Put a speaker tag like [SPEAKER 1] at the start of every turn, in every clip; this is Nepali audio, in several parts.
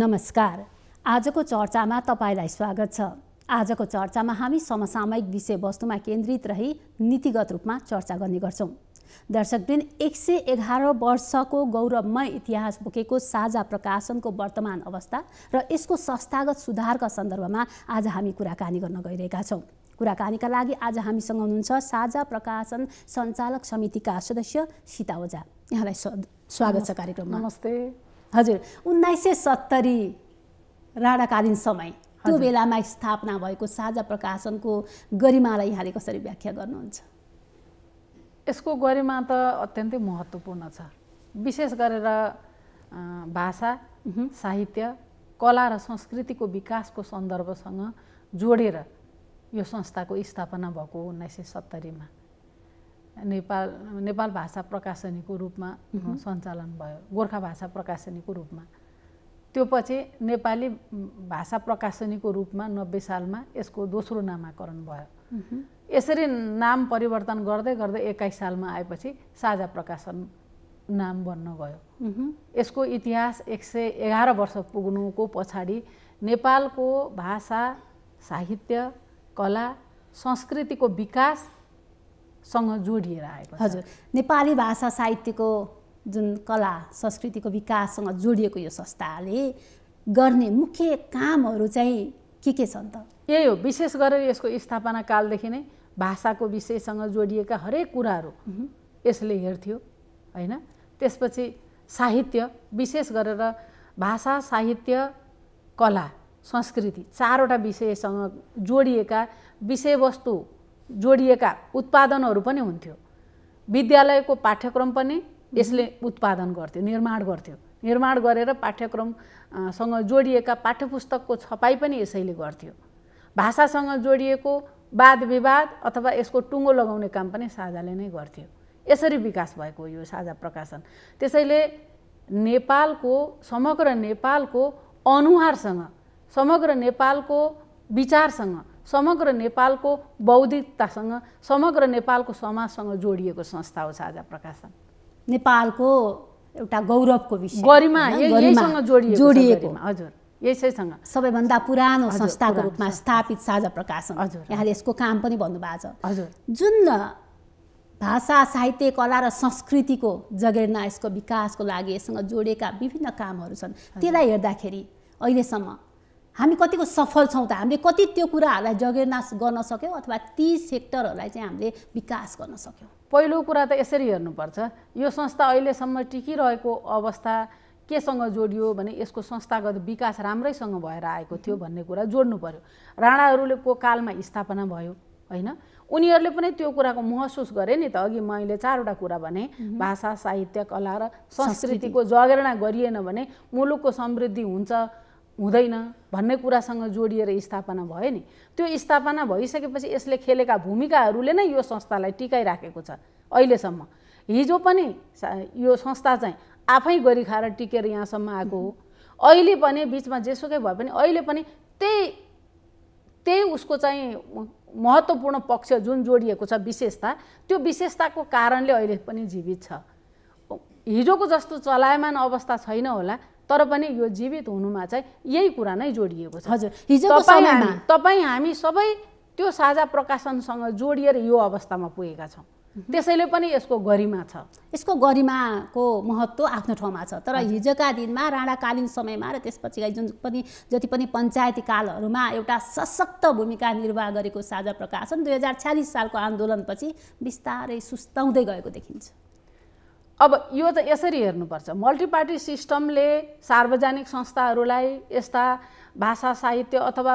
[SPEAKER 1] नमस्कार आजको चर्चामा तपाईँलाई स्वागत छ आजको चर्चामा हामी समसामयिक विषयवस्तुमा केन्द्रित रही नीतिगत रूपमा चर्चा गर्ने गर्छौँ दर्शकबिन एक सय एघार वर्षको गौरवमय इतिहास बोकेको साझा प्रकाशनको वर्तमान अवस्था र यसको संस्थागत सुधारका सन्दर्भमा आज हामी कुराकानी गर्न गइरहेका छौँ कुराकानीका लागि आज हामीसँग हुनुहुन्छ साझा प्रकाशन सञ्चालक समितिका सदस्य सीता ओझा यहाँलाई स्वागत छ कार्यक्रममा नमस्ते हजुर उन्नाइस सय सत्तरी राणाकालीन समय त्यो बेलामा स्थापना भएको साझा प्रकाशनको गरिमालाई यहाँले कसरी व्याख्या गर्नुहुन्छ
[SPEAKER 2] यसको गरिमा त अत्यन्तै महत्त्वपूर्ण छ विशेष गरेर भाषा साहित्य कला र संस्कृतिको विकासको सन्दर्भसँग जोडेर यो संस्थाको स्थापना भएको उन्नाइस सय सत्तरीमा नेपाल नेपाल भाषा प्रकाशनीको रूपमा सञ्चालन भयो गोर्खा भाषा प्रकाशनीको रूपमा त्यो पछि नेपाली भाषा प्रकाशनीको रूपमा नब्बे सालमा यसको दोस्रो नामाकरण भयो यसरी नाम परिवर्तन गर्दै गर्दै एक्काइस सालमा आएपछि साझा प्रकाशन नाम बन्न गयो यसको इतिहास एक सय एघार वर्ष पुग्नुको पछाडि नेपालको भाषा साहित्य कला संस्कृतिको विकास सँग जोडिएर आएको हजुर
[SPEAKER 1] नेपाली भाषा साहित्यको जुन कला संस्कृतिको विकाससँग जोडिएको यो संस्थाले
[SPEAKER 2] गर्ने मुख्य कामहरू चाहिँ के के छन् त यही हो विशेष गरेर यसको स्थापना कालदेखि नै भाषाको विषयसँग जोडिएका हरेक कुराहरू यसले हेर्थ्यो होइन त्यसपछि साहित्य विशेष गरेर भाषा साहित्य कला संस्कृति चारवटा विषयसँग जोडिएका विषयवस्तु जोडिएका उत्पादनहरू पनि हुन्थ्यो विद्यालयको पाठ्यक्रम पनि यसले उत्पादन गर्थ्यो निर्माण गर्थ्यो निर्माण गरेर पाठ्यक्रमसँग जोडिएका पाठ्यपुस्तकको छपाई पनि यसैले गर्थ्यो भाषासँग जोडिएको वाद विवाद अथवा यसको टुङ्गो लगाउने काम पनि साझाले नै गर्थ्यो यसरी विकास भएको यो साझा प्रकाशन त्यसैले नेपालको समग्र नेपालको अनुहारसँग समग्र नेपालको विचारसँग समग्र नेपालको बौद्धिकतासँग समग्र नेपालको समाजसँग जोडिएको संस्था हो साझा प्रकाशन
[SPEAKER 1] नेपालको एउटा गौरवको विषय गरिमा यहीसँग जोडिएको हजुर यसैसँग सबैभन्दा पुरानो संस्थाको रूपमा स्थापित साझा प्रकाशन हजुर यहाँले यसको काम पनि भन्नुभएको छ हजुर जुन भाषा साहित्य कला र संस्कृतिको जगेर्ना यसको विकासको लागि यससँग जोडिएका विभिन्न कामहरू छन् त्यसलाई हेर्दाखेरि अहिलेसम्म हामी कतिको सफल छौँ त हामीले कति त्यो कुराहरूलाई जगेर्नास गर्न सक्यौँ
[SPEAKER 2] अथवा ती सेक्टरहरूलाई चाहिँ हामीले विकास गर्न सक्यौँ पहिलो कुरा त यसरी हेर्नुपर्छ यो संस्था अहिलेसम्म टिकिरहेको अवस्था केसँग जोडियो भने यसको संस्थागत विकास राम्रैसँग भएर आएको थियो भन्ने कुरा जोड्नु पऱ्यो राणाहरूले को कालमा स्थापना भयो होइन उनीहरूले पनि त्यो कुराको महसुस गरे नि त अघि मैले चारवटा कुरा भने भाषा साहित्य कला र संस्कृतिको जगेर्ना गरिएन भने मुलुकको समृद्धि हुन्छ हुँदैन भन्ने कुरासँग जोडिएर स्थापना भयो नि त्यो स्थापना भइसकेपछि यसले खेलेका भूमिकाहरूले नै यो संस्थालाई टिकाइराखेको छ अहिलेसम्म हिजो पनि यो संस्था चाहिँ आफै गरी खाएर टिकेर यहाँसम्म आएको हो अहिले पनि बिचमा जेसुकै भए पनि अहिले पनि त्यही त्यही उसको चाहिँ महत्त्वपूर्ण पक्ष जुन जोडिएको छ विशेषता त्यो विशेषताको कारणले अहिले पनि जीवित छ हिजोको जस्तो चलायमान अवस्था छैन होला तर पनि यो जीवित हुनुमा चाहिँ यही कुरा नै जोडिएको छ हजुर हिजो तपाईँ हामी सबै त्यो साझा प्रकाशनसँग जोडिएर यो अवस्थामा पुगेका छौँ त्यसैले पनि यसको गरिमा छ यसको
[SPEAKER 1] गरिमाको महत्त्व आफ्नो ठाउँमा छ तर हिजोका दिनमा राणाकालीन समयमा र त्यसपछिका जुन पनि जति पनि पञ्चायती कालहरूमा एउटा सशक्त भूमिका निर्वाह गरेको साझा प्रकाशन दुई हजार छ्यालिस सालको आन्दोलनपछि बिस्तारै सुस्ताउँदै गएको देखिन्छ
[SPEAKER 2] अब यो त यसरी हेर्नुपर्छ मल्टिपार्टी सिस्टमले सार्वजनिक संस्थाहरूलाई यस्ता भाषा साहित्य अथवा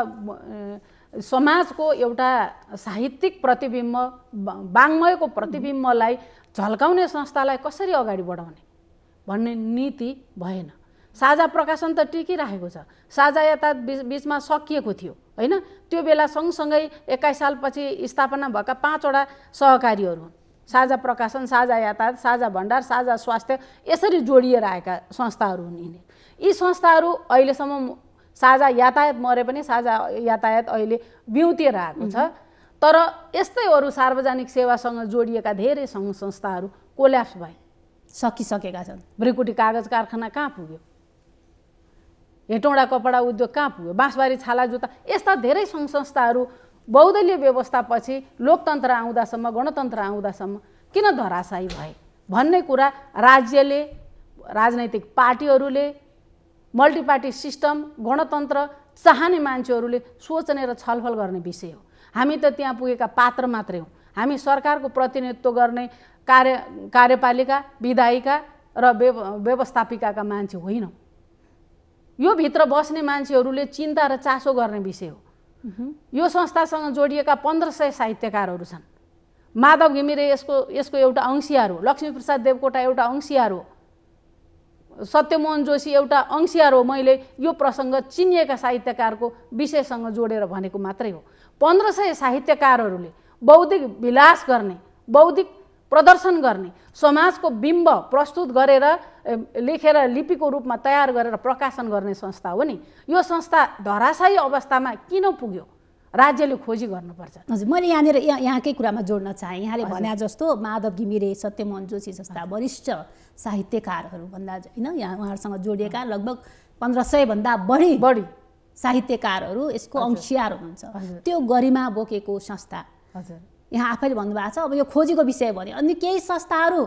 [SPEAKER 2] समाजको एउटा साहित्यिक प्रतिबिम्ब वाङ्मयको प्रतिबिम्बलाई झल्काउने संस्थालाई कसरी अगाडि बढाउने भन्ने नीति भएन साझा प्रकाशन त टिकिराखेको छ साझा यता बिचमा सकिएको थियो होइन त्यो बेला सँगसँगै एक्काइस सालपछि स्थापना भएका पाँचवटा सहकारीहरू हुन् साझा प्रकाशन साझा यातायात साझा भण्डार साझा स्वास्थ्य यसरी जोडिएर आएका संस्थाहरू हुन् यिनी यी संस्थाहरू अहिलेसम्म साझा यातायात मरे पनि साझा यातायात अहिले बिउतिएर आएको छ तर यस्तै अरू सार्वजनिक सेवासँग जोडिएका धेरै सङ्घ संस्थाहरू कोल्याप्स भए सकिसकेका छन् ब्रिकुटी कागज कारखाना कहाँ पुग्यो हेटौँडा कपडा उद्योग कहाँ पुग्यो बाँसबारी छाला जुत्ता यस्ता धेरै सङ्घ संस्थाहरू बहुदलीय व्यवस्थापछि लोकतन्त्र आउँदासम्म गणतन्त्र आउँदासम्म किन धराशायी भए भन्ने कुरा राज्यले राजनैतिक पार्टीहरूले मल्टिपार्टी सिस्टम गणतन्त्र चाहने मान्छेहरूले सोच्ने र छलफल गर्ने विषय हो हामी त त्यहाँ पुगेका पात्र मात्रै हौँ हामी सरकारको प्रतिनिधित्व गर्ने कार्य कार्यपालिका विधायिका र व्यवस्थापिकाका मान्छे होइनौँ यो भित्र बस्ने मान्छेहरूले चिन्ता र चासो गर्ने विषय हो यो संस्थासँग जोडिएका पन्ध्र सय साहित्यकारहरू छन् माधव घिमिरे यसको यसको एउटा अंशियार हो लक्ष्मीप्रसाद देवकोटा एउटा अंशियार हो सत्यमोहन जोशी एउटा अंशियार हो मैले यो प्रसङ्ग चिनिएका साहित्यकारको विषयसँग जोडेर भनेको मात्रै हो पन्ध्र सय साहित्यकारहरूले बौद्धिक विलास गर्ने बौद्धिक प्रदर्शन गर्ने समाजको बिम्ब प्रस्तुत गरेर लेखेर लिपिको रूपमा तयार गरेर प्रकाशन गर्ने संस्था हो नि यो संस्था धराशायी अवस्थामा किन पुग्यो राज्यले खोजी गर्नुपर्छ हजुर
[SPEAKER 1] मैले यहाँनिर यहाँ यहाँकै कुरामा जोड्न चाहेँ यहाँले भने जस्तो माधव घिमिरे सत्यमोहन जोशी जस्ता वरिष्ठ साहित्यकारहरूभन्दा होइन यहाँ उहाँहरूसँग जोडिएका लगभग पन्ध्र सयभन्दा बढी बढी साहित्यकारहरू यसको अंशियार हुनुहुन्छ त्यो गरिमा बोकेको संस्था हजुर यहाँ आफैले भन्नुभएको छ अब यो खोजीको विषय भन्यो अनि केही संस्थाहरू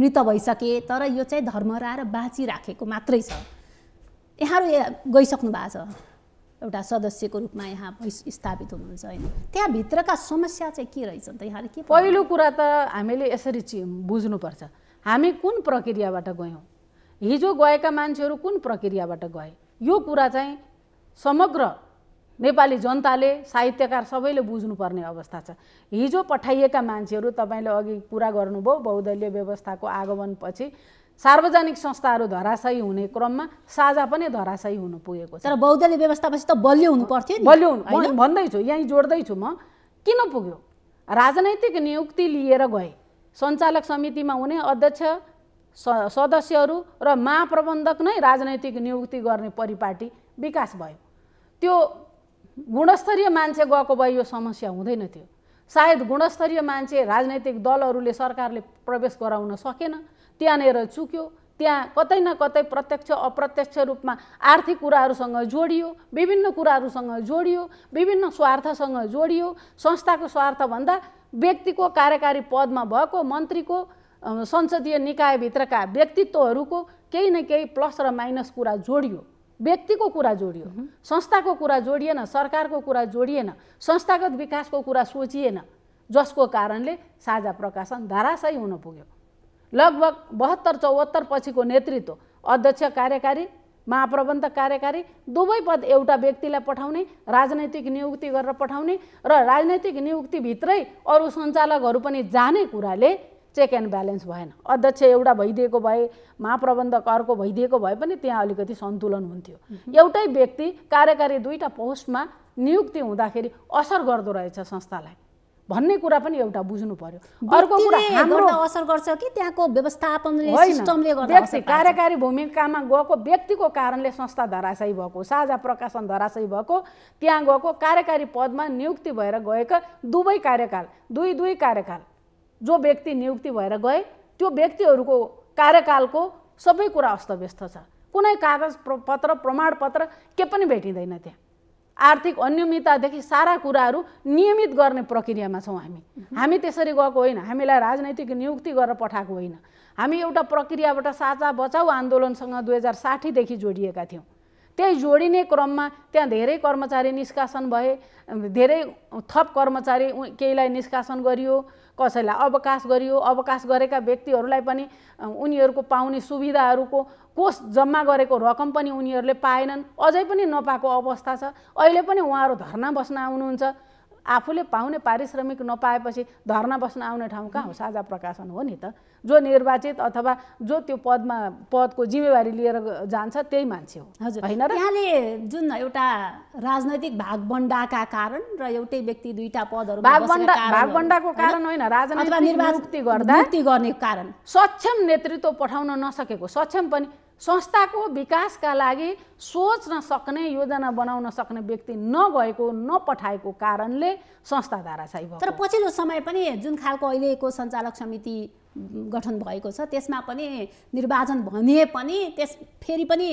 [SPEAKER 1] मृत भइसके तर यो चाहिँ धर्मराएर बाँचिराखेको मात्रै छ यहाँहरू गइसक्नु भएको छ एउटा सदस्यको रूपमा यहाँ स्थापित हुनुहुन्छ होइन त्यहाँभित्रका
[SPEAKER 2] समस्या चाहिँ के रहेछ त यहाँले के पहिलो कुरा त हामीले यसरी चि बुझ्नुपर्छ हामी कुन प्रक्रियाबाट गयौँ हिजो गएका मान्छेहरू कुन प्रक्रियाबाट गए यो कुरा चाहिँ समग्र नेपाली जनताले साहित्यकार सबैले बुझ्नुपर्ने अवस्था छ हिजो पठाइएका मान्छेहरू तपाईँले अघि कुरा गर्नुभयो बहुदलीय व्यवस्थाको आगमनपछि सार्वजनिक संस्थाहरू धराशयी हुने क्रममा साझा पनि धराशयी हुनु पुगेको छ तर बहुदलीय व्यवस्थापछि त बलियो हुनु पर्थ्यो बलियो हुनु भन्दैछु यहीँ जोड्दैछु म किन पुग्यो राजनैतिक नियुक्ति लिएर गए सञ्चालक समितिमा हुने अध्यक्ष सदस्यहरू र महाप्रबन्धक नै राजनैतिक नियुक्ति गर्ने परिपाटी विकास भयो त्यो गुणस्तरीय मान्छे गएको भए यो समस्या हुँदैन थियो सायद गुणस्तरीय मान्छे राजनैतिक दलहरूले सरकारले प्रवेश गराउन सकेन त्यहाँनिर चुक्यो त्यहाँ कतै न कतै प्रत्यक्ष अप्रत्यक्ष रूपमा आर्थिक कुराहरूसँग जोडियो विभिन्न कुराहरूसँग जोडियो विभिन्न स्वार्थसँग जोडियो संस्थाको स्वार्थभन्दा व्यक्तिको कार्यकारी पदमा भएको मन्त्रीको संसदीय निकायभित्रका व्यक्तित्वहरूको केही न केही प्लस र माइनस कुरा जोडियो व्यक्तिको कुरा जोडियो संस्थाको कुरा जोडिएन सरकारको कुरा जोडिएन संस्थागत विकासको कुरा सोचिएन जसको कारणले साझा प्रकाशन धाराशयी हुन पुग्यो लगभग बहत्तर चौहत्तर पछिको नेतृत्व अध्यक्ष कार्यकारी महाप्रबन्धक कार्यकारी दुवै पद एउटा व्यक्तिलाई पठाउने राजनैतिक नियुक्ति गरेर पठाउने र राजनैतिक नियुक्तिभित्रै अरू सञ्चालकहरू पनि जाने कुराले चेक एन्ड ब्यालेन्स भएन अध्यक्ष एउटा भइदिएको भए महाप्रबन्धक अर्को भइदिएको भए पनि त्यहाँ अलिकति सन्तुलन हुन्थ्यो एउटै व्यक्ति कार्यकारी दुईवटा पोस्टमा नियुक्ति हुँदाखेरि असर गर्दो रहेछ संस्थालाई भन्ने कुरा पनि एउटा बुझ्नु पर्यो अर्को कुरा हाम्रो असर गर्छ कि त्यहाँको व्यवस्थापनले सिस्टमले व्यक्ति कार्यकारी भूमिकामा गएको व्यक्तिको कारणले संस्था धराशयी भएको साझा प्रकाशन धराशयी भएको त्यहाँ गएको कार्यकारी पदमा नियुक्ति भएर गएका दुवै कार्यकाल दुई दुई कार्यकाल जो व्यक्ति नियुक्ति भएर गए त्यो व्यक्तिहरूको कार्यकालको सबै कुरा अस्तव्यस्त छ कुनै कागज पत्र प्रमाणपत्र के पनि भेटिँदैन त्यहाँ आर्थिक अनियमिततादेखि सारा कुराहरू नियमित गर्ने प्रक्रियामा छौँ हामी हामी त्यसरी गएको होइन हामीलाई राजनैतिक नियुक्ति गरेर पठाएको होइन हामी एउटा प्रक्रियाबाट साझा बचाउ आन्दोलनसँग दुई हजार साठीदेखि जोडिएका थियौँ त्यही जोडिने क्रममा त्यहाँ धेरै कर्मचारी निष्कासन भए धेरै थप कर्मचारी केहीलाई निष्कासन गरियो कसैलाई अवकाश गरियो अवकाश गरेका व्यक्तिहरूलाई पनि उनीहरूको पाउने सुविधाहरूको कोष जम्मा गरेको रकम पनि उनीहरूले पाएनन् अझै पनि नपाएको अवस्था छ अहिले पनि उहाँहरू धरना बस्न आउनुहुन्छ आफूले पाउने पारिश्रमिक नपाएपछि धर्ना बस्न आउने ठाउँ कहाँ हो साझा प्रकाशन हो नि त जो निर्वाचित अथवा जो त्यो पदमा पदको जिम्मेवारी लिएर जान्छ त्यही मान्छे हो हजुर होइन र यहाँले जुन एउटा राजनैतिक भागबन्डाका कारण र एउटै व्यक्ति दुईटा पदहरू भागबन्डा भागबन्डाको कारण होइन राजनैतिक गर्दा गर्ने कारण सक्षम नेतृत्व पठाउन नसकेको सक्षम पनि संस्थाको विकासका लागि सोच्न सक्ने योजना बनाउन सक्ने व्यक्ति नगएको नपठाएको कारणले संस्था धारा भयो तर
[SPEAKER 1] पछिल्लो समय पनि जुन खालको अहिलेको सञ्चालक समिति गठन भएको छ त्यसमा पनि निर्वाचन भनिए पनि त्यस फेरि पनि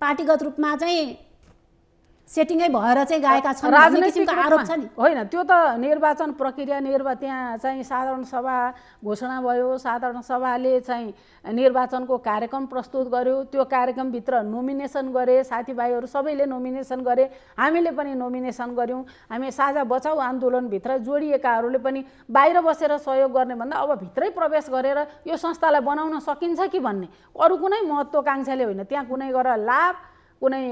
[SPEAKER 1] पार्टीगत रूपमा चाहिँ
[SPEAKER 2] सेटिङै भएर चाहिँ गाएका छन् राजनीतिक आरोप छ नि होइन त्यो त निर्वाचन प्रक्रिया निर्वा त्यहाँ चाहिँ साधारण सभा घोषणा भयो साधारण सभाले चाहिँ निर्वाचनको कार्यक्रम प्रस्तुत गर्यो त्यो कार्यक्रमभित्र नोमिनेसन गरे साथीभाइहरू सबैले नोमिनेसन गरे हामीले पनि नोमिनेसन गऱ्यौँ हामी साझा बचाउ आन्दोलनभित्र जोडिएकाहरूले पनि बाहिर बसेर सहयोग गर्ने भन्दा अब भित्रै प्रवेश गरेर यो संस्थालाई बनाउन सकिन्छ कि भन्ने अरू कुनै महत्त्वकाङ्क्षाले होइन त्यहाँ कुनै गरेर लाभ कुनै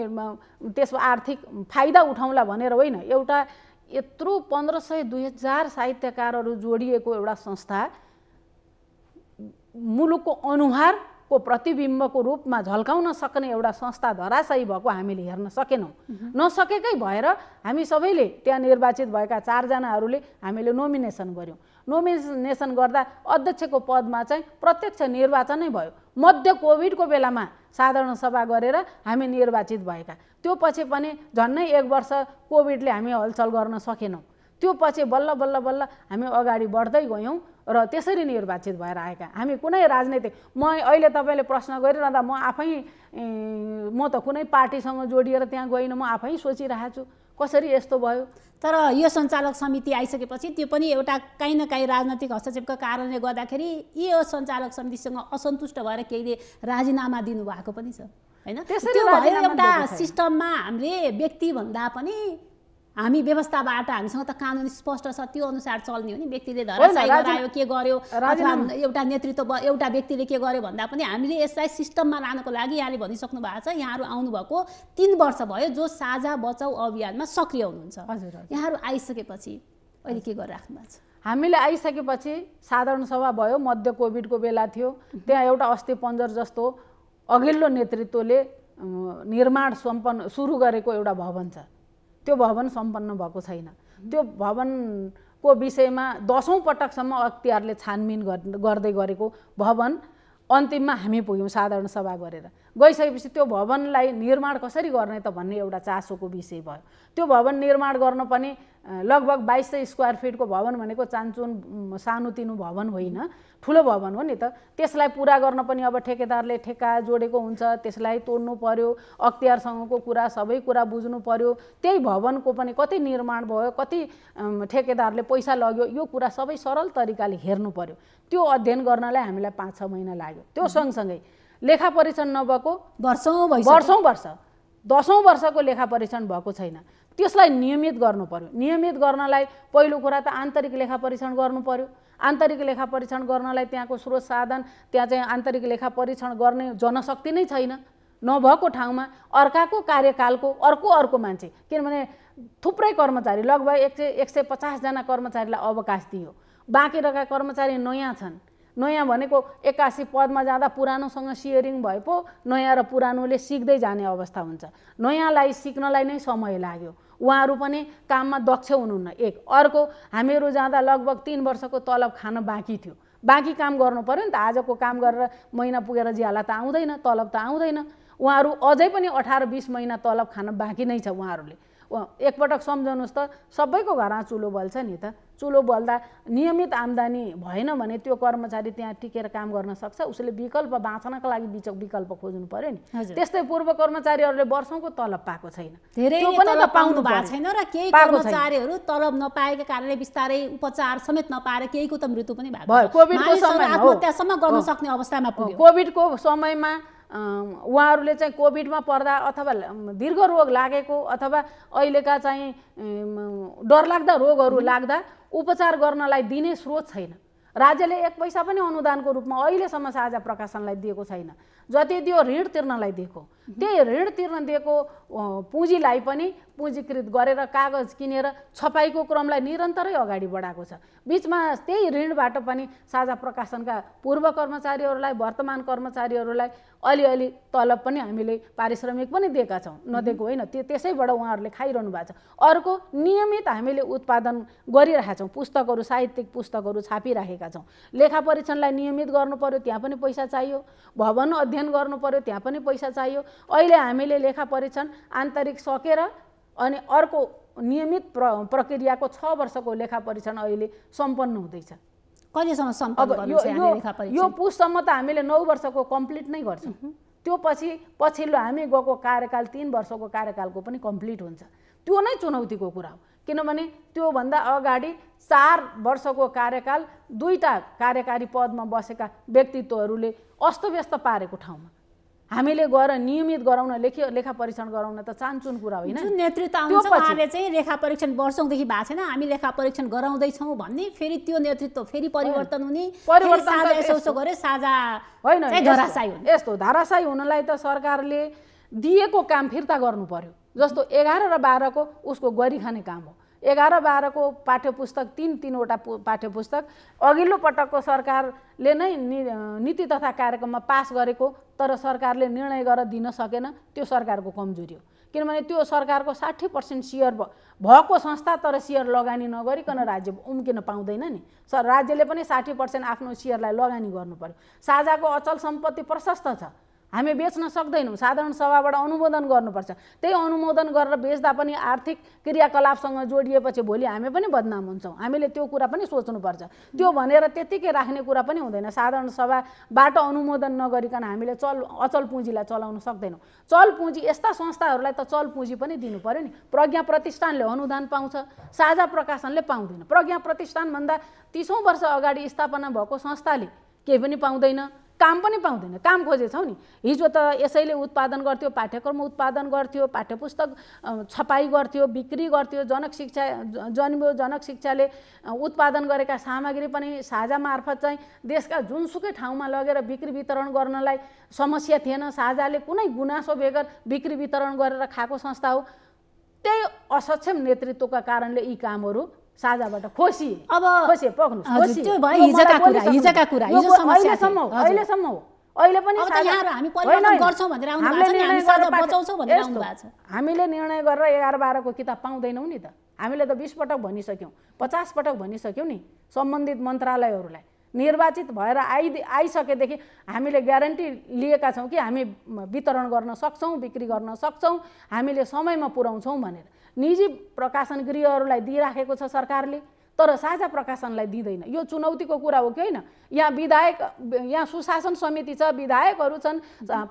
[SPEAKER 2] त्यसको आर्थिक फाइदा उठाउँला भनेर होइन एउटा यत्रो पन्ध्र सय दुई हजार साहित्यकारहरू जोडिएको एउटा संस्था मुलुकको अनुहारको प्रतिबिम्बको रूपमा झल्काउन सक्ने एउटा संस्था धराशयी भएको हामीले हेर्न सकेनौँ नसकेकै भएर हामी सबैले त्यहाँ निर्वाचित भएका चारजनाहरूले हामीले नोमिनेसन गऱ्यौँ नोमिनेसन गर्दा अध्यक्षको पदमा चाहिँ प्रत्यक्ष निर्वाचनै भयो मध्य कोभिडको बेलामा साधारण सभा गरेर हामी निर्वाचित भएका त्यो पछि पनि झन्नै एक वर्ष कोभिडले हामी हलचल गर्न सकेनौँ त्यो पछि बल्ल बल्ल बल्ल हामी अगाडि बढ्दै गयौँ र त्यसरी निर्वाचित भएर आएका हामी कुनै राजनैतिक म अहिले तपाईँले प्रश्न गरिरहँदा म आफै म त कुनै पार्टीसँग जोडिएर त्यहाँ गइनँ म आफै सोचिरहेको छु कसरी यस्तो भयो तर यो सञ्चालक समिति
[SPEAKER 1] आइसकेपछि त्यो पनि एउटा काहीँ न काहीँ राजनैतिक हस्तक्षेपको कारणले गर्दाखेरि यो सञ्चालक समितिसँग असन्तुष्ट भएर केहीले राजीनामा दिनुभएको पनि छ होइन त्यो एउटा सिस्टममा हामीले व्यक्तिभन्दा पनि हामी व्यवस्थाबाट हामीसँग त कानुन स्पष्ट छ त्यो अनुसार चल्ने हो नि व्यक्तिले धराशायी गरायो के गर्यो अथवा एउटा नेतृत्व एउटा व्यक्तिले के गर्यो भन्दा पनि हामीले यसलाई सिस्टममा लानको लागि यहाँले भनिसक्नु भएको छ यहाँहरू आउनुभएको तिन वर्ष भयो जो साझा बचाउ अभियानमा सक्रिय हुनुहुन्छ हजुर यहाँहरू आइसकेपछि अहिले के
[SPEAKER 2] गरिराख्नु भएको छ हामीले आइसकेपछि साधारण सभा भयो मध्य कोभिडको बेला थियो त्यहाँ एउटा अस्ति पन्जर जस्तो अघिल्लो नेतृत्वले निर्माण सम्पन्न सुरु गरेको एउटा भवन छ त्यो भवन सम्पन्न भएको छैन त्यो भवनको विषयमा दसौँ पटकसम्म अख्तियारले छानबिन गर्दै गरेको भवन अन्तिममा हामी पुग्यौँ साधारण सभा गरेर गइसकेपछि त्यो भवनलाई निर्माण कसरी गर्ने त भन्ने एउटा चासोको विषय भयो त्यो भवन निर्माण गर्न पनि लगभग बाइस सय स्क्वायर फिटको भवन भनेको चान्चुन सानोतिनो भवन होइन ठुलो भवन हो नि त त्यसलाई पुरा गर्न पनि अब ठेकेदारले ठेक्का जोडेको हुन्छ त्यसलाई तोड्नु पर्यो अख्तियारसँगको कुरा सबै कुरा बुझ्नु पर्यो त्यही भवनको पनि कति निर्माण भयो कति ठेकेदारले पैसा लग्यो यो कुरा सबै सरल तरिकाले हेर्नु पर्यो त्यो अध्ययन गर्नलाई हामीलाई पाँच छ महिना लाग्यो त्यो सँगसँगै लेखा परीक्षण नभएको वर्षौँ वर्षौँ वर्ष दसौँ वर्षको लेखा परीक्षण भएको छैन त्यसलाई नियमित गर्नु पर्यो नियमित गर्नलाई पहिलो कुरा त आन्तरिक लेखा परीक्षण गर्नु पर्यो आन्तरिक लेखा परीक्षण गर्नलाई त्यहाँको स्रोत साधन त्यहाँ चाहिँ आन्तरिक लेखा परीक्षण गर्ने जनशक्ति नै छैन नभएको ठाउँमा अर्काको कार्यकालको अर्को अर्को मान्छे किनभने थुप्रै कर्मचारी लगभग एक सय एक सय पचासजना कर्मचारीलाई अवकाश दियो बाँकी रहेका कर्मचारी नयाँ छन् नयाँ भनेको एक्कासी पदमा जाँदा पुरानोसँग सियरिङ भए पो नयाँ र पुरानोले सिक्दै जाने अवस्था हुन्छ नयाँलाई सिक्नलाई नै समय लाग्यो उहाँहरू पनि काममा दक्ष हुनुहुन्न एक अर्को हामीहरू जाँदा लगभग तिन वर्षको तलब खान बाँकी थियो बाँकी काम गर्नु पऱ्यो नि त आजको काम गरेर महिना पुगेर ज्याला त आउँदैन तलब त आउँदैन उहाँहरू अझै पनि अठार बिस महिना तलब खान बाँकी नै छ उहाँहरूले एकपटक सम्झाउनुहोस् त सबैको घरमा चुलो बल्छ नि त चुलो बल्दा नियमित आम्दानी भएन भने त्यो कर्मचारी त्यहाँ टिकेर काम गर्न सक्छ उसले विकल्प बाँच्नको लागि बिचक विकल्प खोज्नु पर्यो नि त्यस्तै पूर्व कर्मचारीहरूले वर्षौँको तलब पाएको छैन धेरै पाउनु भएको छैन र केही कर्मचारीहरू
[SPEAKER 1] तलब नपाएको कारणले बिस्तारै उपचार समेत नपाएर केहीको त मृत्यु पनि भएको कोभिडको समयमा आत्महत्यासम्म गर्न सक्ने अवस्थामा
[SPEAKER 2] पुग्यो कोभिडको समयमा उहाँहरूले चाहिँ कोभिडमा पर्दा अथवा दीर्घ रोग लागेको अथवा अहिलेका चाहिँ डरलाग्दा रोगहरू लाग्दा उपचार गर्नलाई दिने स्रोत छैन राज्यले एक पैसा पनि अनुदानको रूपमा अहिलेसम्म साझा प्रकाशनलाई दिएको छैन जति दियो ऋण तिर्नलाई दिएको त्यही ऋण तिर्न दिएको पुँजीलाई पनि पुँजीकृत गरेर कागज किनेर छपाईको क्रमलाई निरन्तरै अगाडि बढाएको छ बिचमा त्यही ऋणबाट पनि साझा प्रकाशनका पूर्व कर्मचारीहरूलाई वर्तमान कर्मचारीहरूलाई अलिअलि तलब पनि हामीले पारिश्रमिक पनि दिएका छौँ नदिएको होइन त्यो त्यसैबाट उहाँहरूले खाइरहनु भएको छ अर्को नियमित हामीले उत्पादन गरिरहेका छौँ पुस्तकहरू साहित्यिक पुस्तकहरू छापिराखेका छौँ लेखा परीक्षणलाई नियमित गर्नु पऱ्यो त्यहाँ पनि पैसा चाहियो भवन अध्ययन गर्नु पऱ्यो त्यहाँ पनि पैसा चाहियो अहिले हामीले लेखा परीक्षण आन्तरिक सकेर अनि अर्को नियमित प्र प्रक्रियाको छ वर्षको लेखा परीक्षण अहिले सम्पन्न हुँदैछ कहिलेसम्म सम्पर्क गर्नु यो पुससम्म त हामीले नौ वर्षको कम्प्लिट नै गर्छौँ त्यो पछि पछिल्लो हामी गएको कार्यकाल तिन वर्षको कार्यकालको पनि कम्प्लिट हुन्छ त्यो नै चुनौतीको कुरा हो किनभने त्योभन्दा अगाडि चार वर्षको कार्यकाल दुईवटा कार्यकारी पदमा बसेका व्यक्तित्वहरूले अस्तव्यस्त पारेको ठाउँमा हामीले गएर नियमित गराउन लेखी लेखा परीक्षण गराउन त चान्चुन कुरा होइन जुन नेतृत्व आउँछ उहाँले चाहिँ लेखा परीक्षण वर्षौँदेखि भएको छैन हामी लेखा परीक्षण गराउँदैछौँ भन्ने फेरि त्यो नेतृत्व फेरि परिवर्तन हुने परिवर्तन गरे साझा होइन धराशायी हुने यस्तो धराशायी हुनलाई त सरकारले दिएको काम फिर्ता गर्नु पर्यो जस्तो एघार र बाह्रको उसको गरिखाने काम हो एघार बाह्रको पाठ्य पुस्तक तिन तिनवटा पु पाठ्य पुस्तक अघिल्लो पटकको सरकारले नै नीति तथा कार्यक्रममा पास गरेको तर सरकारले निर्णय गरेर दिन सकेन त्यो सरकारको कमजोरी हो किनभने त्यो सरकारको साठी पर्सेन्ट सेयर भएको संस्था तर सेयर लगानी नगरिकन राज्य उम्किन पाउँदैन नि सर राज्यले पनि साठी पर्सेन्ट आफ्नो सेयरलाई लगानी गर्नु पऱ्यो साझाको अचल सम्पत्ति प्रशस्त छ हामी बेच्न सक्दैनौँ साधारण सभाबाट अनुमोदन गर्नुपर्छ त्यही अनुमोदन गरेर बेच्दा पनि आर्थिक क्रियाकलापसँग जोडिएपछि भोलि हामी पनि बदनाम हुन्छौँ हामीले त्यो कुरा पनि सोच्नुपर्छ त्यो भनेर त्यत्तिकै राख्ने कुरा पनि हुँदैन साधारण सभाबाट अनुमोदन नगरिकन हामीले चल अचल पुँजीलाई चलाउन सक्दैनौँ चल पुँजी यस्ता संस्थाहरूलाई त चल पुँजी पनि दिनु पऱ्यो नि प्रज्ञा प्रतिष्ठानले अनुदान पाउँछ साझा प्रकाशनले पाउँदैन प्रज्ञा प्रतिष्ठानभन्दा तिसौँ वर्ष अगाडि स्थापना भएको संस्थाले केही पनि पाउँदैन काम पनि पाउँदैन काम खोजेछौ नि हिजो त यसैले उत्पादन गर्थ्यो पाठ्यक्रम उत्पादन गर्थ्यो पाठ्य पुस्तक छपाई गर्थ्यो बिक्री गर्थ्यो जनक शिक्षा जन्मियो जनक शिक्षाले उत्पादन गरेका सामग्री पनि साझा मार्फत चाहिँ देशका जुनसुकै ठाउँमा लगेर बिक्री वितरण गर्नलाई समस्या थिएन साझाले कुनै गुनासो बेगर बिक्री वितरण गरेर खाएको संस्था हो त्यही असक्षम नेतृत्वका कारणले यी कामहरू साझाबाट खोसी अब खोसी पक्नु कुरा हिजोका कुरा हिजो अहिलेसम्म हो अहिलेसम्म हो अहिले पनि हामीले निर्णय गरेर एघार बाह्रको किताब पाउँदैनौँ नि त हामीले त बिस पटक भनिसक्यौँ पचास पटक भनिसक्यौँ नि सम्बन्धित मन्त्रालयहरूलाई निर्वाचित भएर आइ आइसकेदेखि हामीले ग्यारेन्टी लिएका छौँ कि हामी वितरण गर्न सक्छौँ बिक्री गर्न सक्छौँ हामीले समयमा पुऱ्याउँछौँ भनेर निजी प्रकाशन गृहहरूलाई दिइराखेको छ सरकारले तर साझा प्रकाशनलाई दिँदैन यो चुनौतीको कुरा हो कि होइन यहाँ विधायक यहाँ सुशासन समिति छ विधायकहरू छन्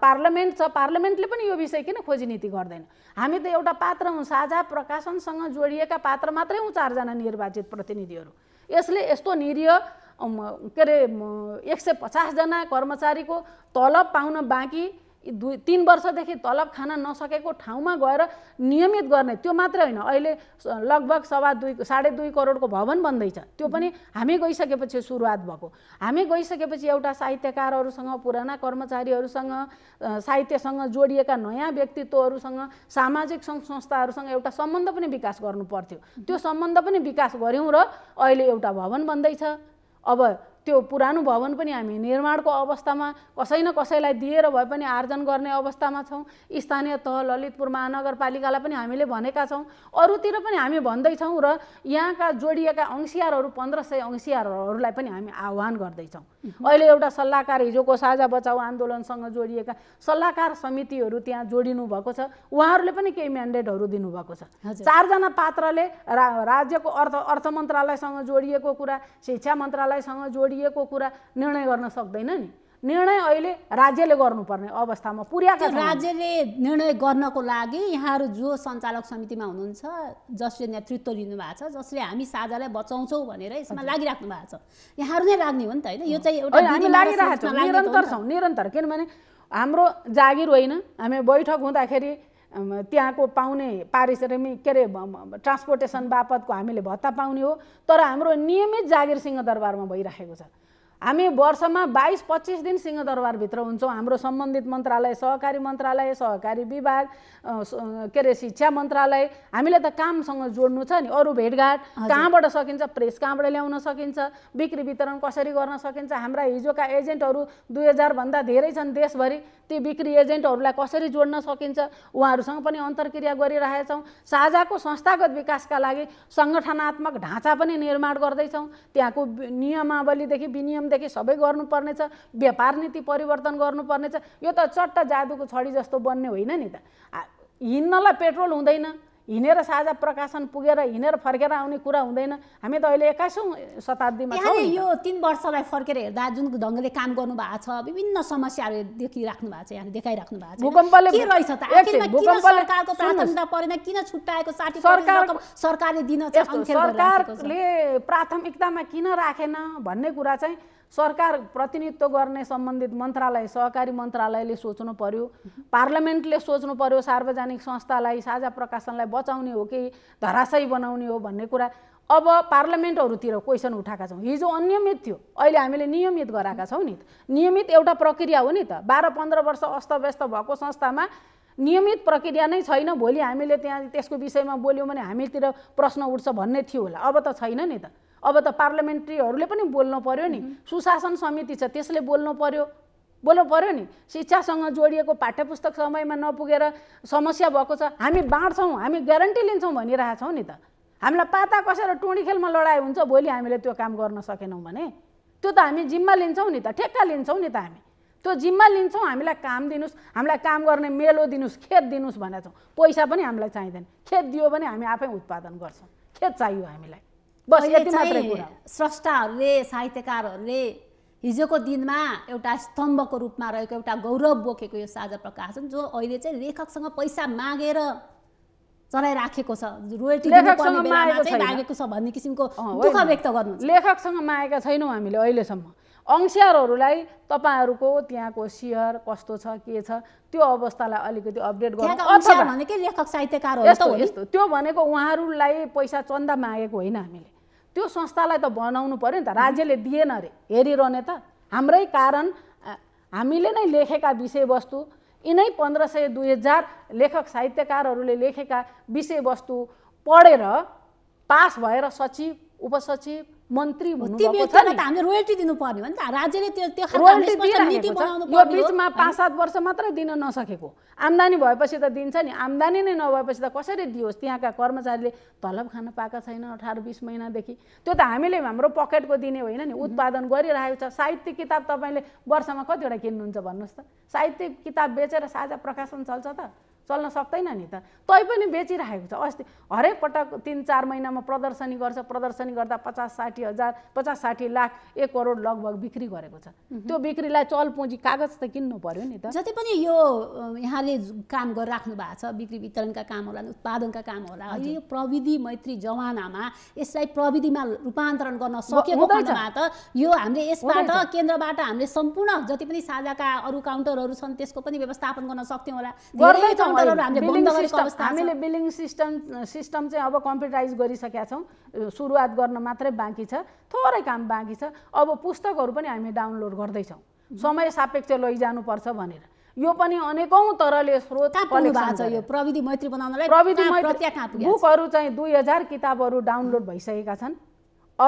[SPEAKER 2] पार्लियामेन्ट छ पार्लियामेन्टले पनि यो विषय किन खोजी नीति गर्दैन हामी त एउटा पात्र हौँ साझा प्रकाशनसँग जोडिएका पात्र मात्रै हौँ चारजना निर्वाचित प्रतिनिधिहरू यसले यस्तो निरीह के अरे एक सय पचासजना कर्मचारीको तलब पाउन बाँकी दुई तिन वर्षदेखि तलब खान नसकेको ठाउँमा गएर नियमित गर्ने त्यो मात्रै होइन अहिले लगभग सवा दुई साढे दुई करोडको भवन बन्दैछ त्यो पनि हामी गइसकेपछि सुरुवात भएको हामी गइसकेपछि एउटा साहित्यकारहरूसँग पुराना कर्मचारीहरूसँग साहित्यसँग जोडिएका नयाँ व्यक्तित्वहरूसँग सामाजिक सङ्घ संस्थाहरूसँग एउटा सम्बन्ध पनि विकास गर्नु पर्थ्यो त्यो सम्बन्ध पनि विकास गऱ्यौँ र अहिले एउटा भवन बन्दैछ अब त्यो पुरानो भवन पनि हामी निर्माणको अवस्थामा कसै न कसैलाई दिएर भए पनि आर्जन गर्ने अवस्थामा छौँ स्थानीय तह ललितपुर महानगरपालिकालाई पनि हामीले भनेका छौँ अरूतिर पनि हामी भन्दैछौँ र यहाँका जोडिएका अंशियारहरू पन्ध्र सय अंशियारहरूलाई पनि हामी आह्वान गर्दैछौँ अहिले एउटा सल्लाहकार हिजोको साझा बचाउ आन्दोलनसँग जोडिएका सल्लाहकार समितिहरू त्यहाँ जोडिनु भएको छ उहाँहरूले पनि केही म्यान्डेटहरू दिनुभएको छ चारजना पात्रले राज्यको अर्थ अर्थ मन्त्रालयसँग जोडिएको कुरा शिक्षा मन्त्रालयसँग जोडिएको लिएको कुरा निर्णय गर्न सक्दैन नि निर्णय अहिले राज्यले गर्नुपर्ने अवस्थामा पुर्याएको राज्यले निर्णय गर्नको लागि यहाँहरू
[SPEAKER 1] जो सञ्चालक समितिमा हुनुहुन्छ जसले नेतृत्व लिनु भएको छ जसले हामी साझालाई बचाउँछौँ भनेर यसमा लागिराख्नु भएको छ
[SPEAKER 2] यहाँहरू नै लाग्ने हो नि
[SPEAKER 1] त होइन यो चाहिँ एउटा लागिरहेको निरन्तर छौँ
[SPEAKER 2] निरन्तर किनभने हाम्रो जागिर होइन हामी बैठक हुँदाखेरि त्यहाँको पाउने पारिश्रमिक के अरे ट्रान्सपोर्टेसन बापतको हामीले भत्ता पाउने हो तर हाम्रो नियमित जागिर सिंह दरबारमा भइराखेको छ हामी वर्षमा बाइस पच्चिस दिन सिंहदरबारभित्र हुन्छौँ हाम्रो सम्बन्धित मन्त्रालय सहकारी मन्त्रालय सहकारी विभाग के अरे शिक्षा मन्त्रालय हामीले त कामसँग जोड्नु छ नि अरू भेटघाट कहाँबाट सकिन्छ प्रेस कहाँबाट ल्याउन सकिन्छ बिक्री वितरण कसरी गर्न सकिन्छ हाम्रा हिजोका एजेन्टहरू दुई हजारभन्दा धेरै छन् देशभरि ती बिक्री एजेन्टहरूलाई कसरी जोड्न सकिन्छ उहाँहरूसँग पनि अन्तर्क्रिया छौँ साझाको संस्थागत विकासका लागि सङ्गठनात्मक ढाँचा पनि निर्माण गर्दैछौँ त्यहाँको नियमावलीदेखि विनियम देखि सबै गर्नुपर्नेछ व्यापार नीति परिवर्तन गर्नुपर्नेछ यो त चट्ट जादुको छडी जस्तो बन्ने होइन नि त हिँड्नलाई पेट्रोल हुँदैन हिँडेर साझा प्रकाशन पुगेर हिँडेर फर्केर आउने कुरा हुँदैन हामी त अहिले एक्काइसौँ शताब्दीमा यो तिन वर्षलाई फर्केर हेर्दा जुन ढङ्गले काम गर्नु भएको छ विभिन्न
[SPEAKER 1] समस्याहरू देखिराख्नु भएको छ यहाँले देखाइराख्नु भएको छ भूकम्पले के रहेछ त सरकारको प्राथमिकता परेन किन छुट्याएको साठी सरकार
[SPEAKER 2] सरकारले दिन सरकारले प्राथमिकतामा किन राखेन भन्ने कुरा चाहिँ सरकार प्रतिनिधित्व गर्ने सम्बन्धित मन्त्रालय सहकारी मन्त्रालयले सोच्नु पर्यो पार्लियामेन्टले सोच्नु पर्यो सार्वजनिक संस्थालाई साझा प्रकाशनलाई बचाउने हो कि धराशयी बनाउने हो भन्ने कुरा अब पार्लियामेन्टहरूतिर क्वेसन उठाएका छौँ हिजो अनियमित थियो अहिले हामीले नियमित गराएका छौँ नि नियमित एउटा प्रक्रिया हो नि त बाह्र पन्ध्र वर्ष अस्तव्यस्त भएको संस्थामा नियमित प्रक्रिया नै छैन भोलि हामीले त्यहाँ त्यसको विषयमा बोल्यौँ भने हामीतिर प्रश्न उठ्छ भन्ने थियो होला अब त छैन नि त अब त पार्लियामेन्ट्रीहरूले पनि बोल्नु पऱ्यो नि सुशासन समिति छ त्यसले बोल्नु पऱ्यो बोल्नु पऱ्यो नि शिक्षासँग जोडिएको पाठ्यपुस्तक समयमा नपुगेर समस्या भएको छ हामी बाँड्छौँ हामी ग्यारेन्टी लिन्छौँ भनिरहेछौँ नि त हामीलाई पाता कसेर टुँडी खेलमा लडाइ हुन्छ भोलि हामीले त्यो काम गर्न सकेनौँ भने त्यो त हामी जिम्मा लिन्छौँ नि त ठेक्का लिन्छौँ नि त हामी त्यो जिम्मा लिन्छौँ हामीलाई काम दिनुहोस् हामीलाई काम गर्ने मेलो दिनुहोस् खेत दिनुहोस् भनेको छौँ पैसा पनि हामीलाई चाहिँदैन खेत दियो भने हामी आफै उत्पादन गर्छौँ खेत चाहियो हामीलाई स्रष्टाहरूले
[SPEAKER 1] साहित्यकारहरूले हिजोको दिनमा एउटा स्तम्भको रूपमा रहेको एउटा गौरव बोकेको यो साझा प्रकाशन जो अहिले चाहिँ लेखकसँग पैसा मागेर
[SPEAKER 2] चलाइराखेको छ रोयल्टी मागेको
[SPEAKER 1] छ भन्ने किसिमको दुःख व्यक्त
[SPEAKER 2] गर्नु लेखकसँग मागेका छैनौँ हामीले अहिलेसम्म अंस्यारहरूलाई तपाईँहरूको त्यहाँको सियर कस्तो छ के छ त्यो अवस्थालाई अलिकति अपडेट गर्नु लेखक साहित्यकार यस्तो त्यो भनेको उहाँहरूलाई पैसा चन्दा मागेको होइन हामीले त्यो संस्थालाई त बनाउनु पऱ्यो नि त राज्यले दिएन अरे हेरिरहने त हाम्रै कारण हामीले नै लेखेका विषयवस्तु यिनै पन्ध्र सय दुई हजार लेखक साहित्यकारहरूले लेखेका विषयवस्तु पढेर पास भएर सचिव उपसचिव मन्त्री हामीले रोयल्टी दिनुपर्ने हो नि त राज्यले त्यो त्यो यो बिचमा पाँच सात वर्ष मात्रै दिन नसकेको आम्दानी भएपछि त दिन्छ नि आम्दानी नै नभएपछि त कसरी दियोस् त्यहाँका कर्मचारीले तलब खान पाएका छैन अठार बिस महिनादेखि त्यो त हामीले हाम्रो पकेटको दिने होइन नि उत्पादन गरिरहेको छ साहित्यिक किताब तपाईँले वर्षमा कतिवटा किन्नुहुन्छ भन्नुहोस् त साहित्यिक किताब बेचेर साझा प्रकाशन चल्छ त चल्न सक्दैन नि त तै पनि बेचिराखेको छ अस्ति हरेक पटक तिन चार महिनामा प्रदर्शनी गर्छ प्रदर्शनी गर्दा पचास साठी हजार पचास साठी लाख एक करोड लगभग बिक्री गरेको छ त्यो बिक्रीलाई चल पुँजी कागज त किन्नु पर्यो नि त जति पनि यो यहाँले काम गरिराख्नु भएको छ बिक्री वितरणका काम
[SPEAKER 1] होला उत्पादनका काम होला यो प्रविधि मैत्री जमानामा यसलाई प्रविधिमा रूपान्तरण गर्न सकेको त यो हामीले यसबाट केन्द्रबाट हामीले सम्पूर्ण जति पनि साझाका अरू काउन्टरहरू छन् त्यसको पनि व्यवस्थापन गर्न सक्थ्यौँ होला हामीले
[SPEAKER 2] बिलिङ सिस्टम सिस्टम चाहिँ अब कम्प्युटराइज गरिसकेका छौँ सुरुवात गर्न मात्रै बाँकी छ थोरै काम बाँकी छ अब पुस्तकहरू पनि हामी डाउनलोड गर्दैछौँ समय सापेक्ष लैजानुपर्छ भनेर यो पनि अनेकौँ तरले स्रोत यो प्रविधि मैत्री बनाउनलाई बुकहरू चाहिँ दुई हजार किताबहरू डाउनलोड भइसकेका छन्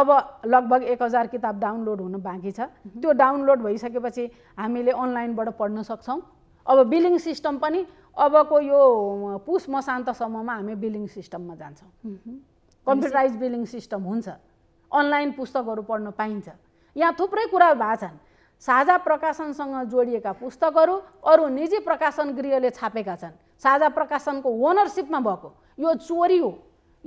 [SPEAKER 2] अब लगभग एक हजार किताब डाउनलोड हुन बाँकी छ त्यो डाउनलोड भइसकेपछि हामीले अनलाइनबाट पढ्न सक्छौँ अब बिलिङ सिस्टम पनि अबको यो पुस मसान्तसम्ममा हामी बिलिङ सिस्टममा जान्छौँ कम्प्युटराइज बिलिङ सिस्टम हुन्छ अनलाइन पुस्तकहरू पढ्न पाइन्छ यहाँ थुप्रै कुरा भएको छन् साझा प्रकाशनसँग जोडिएका पुस्तकहरू अरू निजी प्रकाशन गृहले छापेका छन् साझा प्रकाशनको ओनरसिपमा भएको यो चोरी हो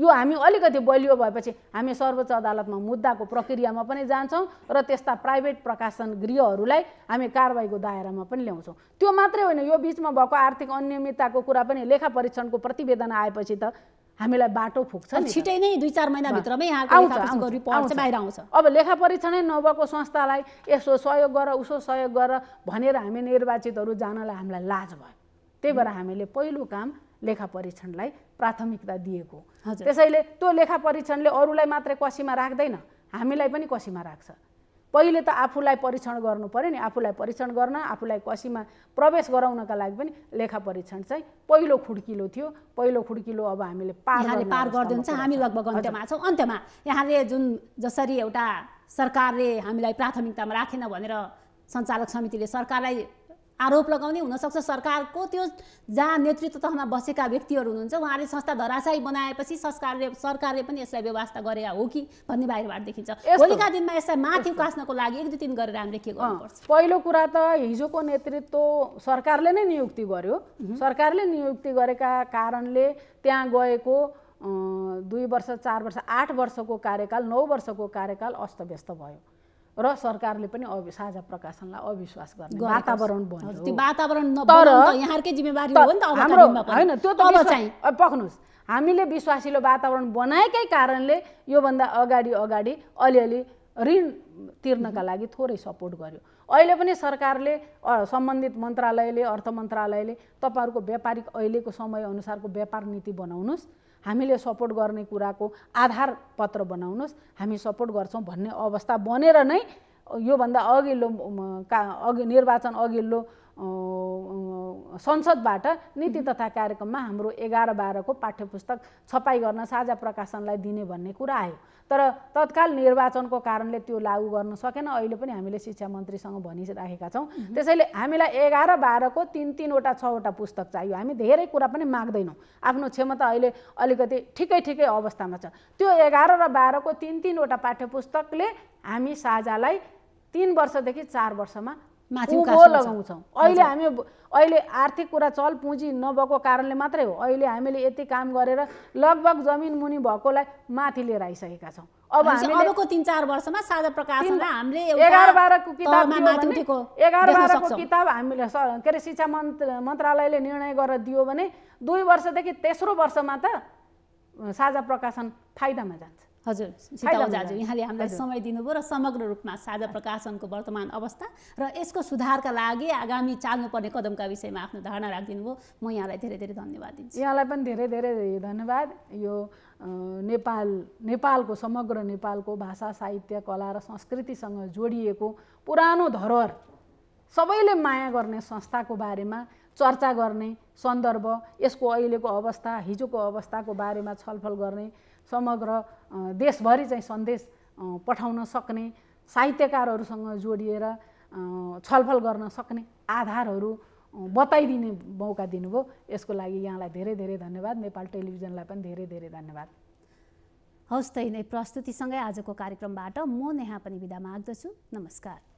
[SPEAKER 2] यो हामी अलिकति बलियो भएपछि हामी सर्वोच्च अदालतमा मुद्दाको प्रक्रियामा पनि जान्छौँ र त्यस्ता प्राइभेट प्रकाशन गृहहरूलाई हामी कारवाहीको दायरामा पनि ल्याउँछौँ त्यो मात्रै होइन यो बिचमा भएको आर्थिक अनियमितताको कुरा पनि लेखा परीक्षणको प्रतिवेदन आएपछि त हामीलाई बाटो फुक्छ छिटै नै दुई चार महिनाभित्रमै अब लेखा परीक्षणै नभएको संस्थालाई यसो सहयोग गर उसो सहयोग गर भनेर हामी निर्वाचितहरू जानलाई हामीलाई लाज भयो त्यही भएर हामीले पहिलो काम लेखा परीक्षणलाई प्राथमिकता दिएको त्यसैले त्यो लेखा परीक्षणले अरूलाई मात्रै कसीमा राख्दैन हामीलाई पनि कसीमा राख्छ पहिले त आफूलाई परीक्षण गर्नु पऱ्यो नि आफूलाई परीक्षण गर्न आफूलाई कसीमा प्रवेश गराउनका लागि पनि लेखा परीक्षण चाहिँ पहिलो खुड्किलो थियो पहिलो खुड्किलो अब हामीले पार पार गरिदिन्छ हामी लगभग अन्त्यमा छौँ अन्त्यमा यहाँले जुन जसरी
[SPEAKER 1] एउटा सरकारले हामीलाई प्राथमिकतामा राखेन भनेर सञ्चालक समितिले सरकारलाई आरोप लगाउने हुनसक्छ सरकारको त्यो जहाँ नेतृत्व तहमा बसेका व्यक्तिहरू हुनुहुन्छ उहाँले संस्था धराशायी बनाएपछि संस्कारले सरकारले पनि यसलाई व्यवस्था गरे हो कि भन्ने बाहिरबाट देखिन्छ भोलिका दिनमा यसलाई माथि उकास्नको लागि एक दुई दिन गरेर हामीले के गर्नुपर्छ
[SPEAKER 2] पहिलो कुरा त हिजोको नेतृत्व सरकारले नै नियुक्ति गर्यो सरकारले नियुक्ति गरेका कारणले त्यहाँ गएको दुई वर्ष चार वर्ष आठ वर्षको कार्यकाल नौ वर्षको कार्यकाल अस्तव्यस्त भयो र सरकारले पनि अवि साझा प्रकाशनलाई अविश्वास गर्ने वातावरण बन्यो त्यो वातावरण तर यहाँकै जिम्मेवारी हो नि त हाम्रो होइन अब चाहिँ पक्नुहोस् हामीले विश्वासिलो वातावरण बनाएकै कारणले योभन्दा अगाडि अगाडि अलिअलि ऋण तिर्नका लागि थोरै सपोर्ट गर्यो अहिले पनि सरकारले सम्बन्धित मन्त्रालयले अर्थ मन्त्रालयले तपाईँहरूको व्यापारिक अहिलेको समयअनुसारको व्यापार नीति बनाउनुहोस् हामीले सपोर्ट गर्ने कुराको आधार पत्र बनाउनुहोस् हामी सपोर्ट गर्छौँ भन्ने अवस्था बनेर नै योभन्दा अघिल्लो का अघि निर्वाचन अघिल्लो संसदबाट नीति तथा कार्यक्रममा हाम्रो एघार बाह्रको पाठ्य पुस्तक छपाई गर्न साझा प्रकाशनलाई दिने भन्ने कुरा आयो तर तत्काल निर्वाचनको कारणले त्यो लागू गर्न सकेन अहिले पनि हामीले शिक्षा मन्त्रीसँग भनिराखेका छौँ त्यसैले हामीलाई एघार बाह्रको तिन तिनवटा छवटा पुस्तक चाहियो हामी धेरै कुरा पनि माग्दैनौँ आफ्नो क्षमता अहिले अलिकति ठिकै ठिकै अवस्थामा छ त्यो एघार र बाह्रको तिन तिनवटा पाठ्य पुस्तकले हामी साझालाई तिन वर्षदेखि चार वर्षमा लगाउँछौँ अहिले हामी अहिले आर्थिक कुरा चल पुँजी नभएको कारणले मात्रै हो अहिले हामीले यति काम गरेर लगभग जमिन मुनि भएकोलाई माथि लिएर आइसकेका छौँ अब अबको तिन चार वर्षमा साझा एघार बाह्रको किताब किताब हामीले के अरे शिक्षा मन्त्र मन्त्रालयले निर्णय गरेर दियो भने दुई वर्षदेखि तेस्रो वर्षमा त साझा प्रकाशन फाइदामा जान्छ हजुर सीता दाजु यहाँले हामीलाई समय
[SPEAKER 1] दिनुभयो र समग्र रूपमा साझा प्रकाशनको वर्तमान अवस्था र यसको सुधारका लागि आगामी चाल्नुपर्ने कदमका विषयमा आफ्नो धारणा राखिदिनु भयो म यहाँलाई धेरै धेरै धन्यवाद दिन्छु
[SPEAKER 2] यहाँलाई पनि धेरै धेरै धन्यवाद यो नेपाल नेपालको समग्र नेपालको भाषा साहित्य कला र संस्कृतिसँग जोडिएको पुरानो धरोहर सबैले माया गर्ने संस्थाको बारेमा चर्चा गर्ने सन्दर्भ यसको अहिलेको अवस्था हिजोको अवस्थाको बारेमा छलफल गर्ने समग्र देशभरि चाहिँ सन्देश पठाउन सक्ने साहित्यकारहरूसँग जोडिएर छलफल गर्न सक्ने आधारहरू बताइदिने मौका दिनुभयो यसको लागि यहाँलाई धेरै धेरै धन्यवाद नेपाल टेलिभिजनलाई पनि धेरै धेरै धन्यवाद हवस् त यिनै प्रस्तुतिसँगै आजको कार्यक्रमबाट
[SPEAKER 1] म नेहा पनि विदा माग्दछु नमस्कार